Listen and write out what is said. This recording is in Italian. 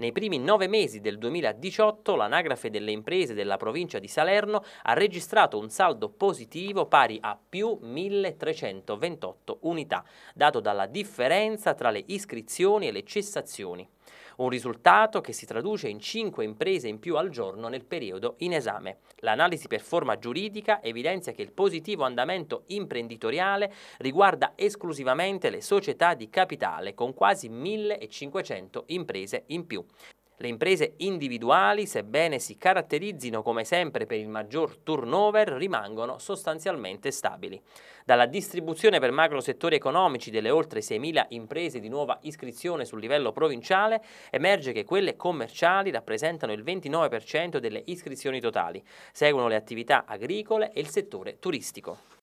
Nei primi nove mesi del 2018 l'anagrafe delle imprese della provincia di Salerno ha registrato un saldo positivo pari a più 1328 unità, dato dalla differenza tra le iscrizioni e le cessazioni. Un risultato che si traduce in 5 imprese in più al giorno nel periodo in esame. L'analisi per forma giuridica evidenzia che il positivo andamento imprenditoriale riguarda esclusivamente le società di capitale con quasi 1500 imprese in più. Le imprese individuali, sebbene si caratterizzino come sempre per il maggior turnover, rimangono sostanzialmente stabili. Dalla distribuzione per macro settori economici delle oltre 6.000 imprese di nuova iscrizione sul livello provinciale emerge che quelle commerciali rappresentano il 29% delle iscrizioni totali. Seguono le attività agricole e il settore turistico.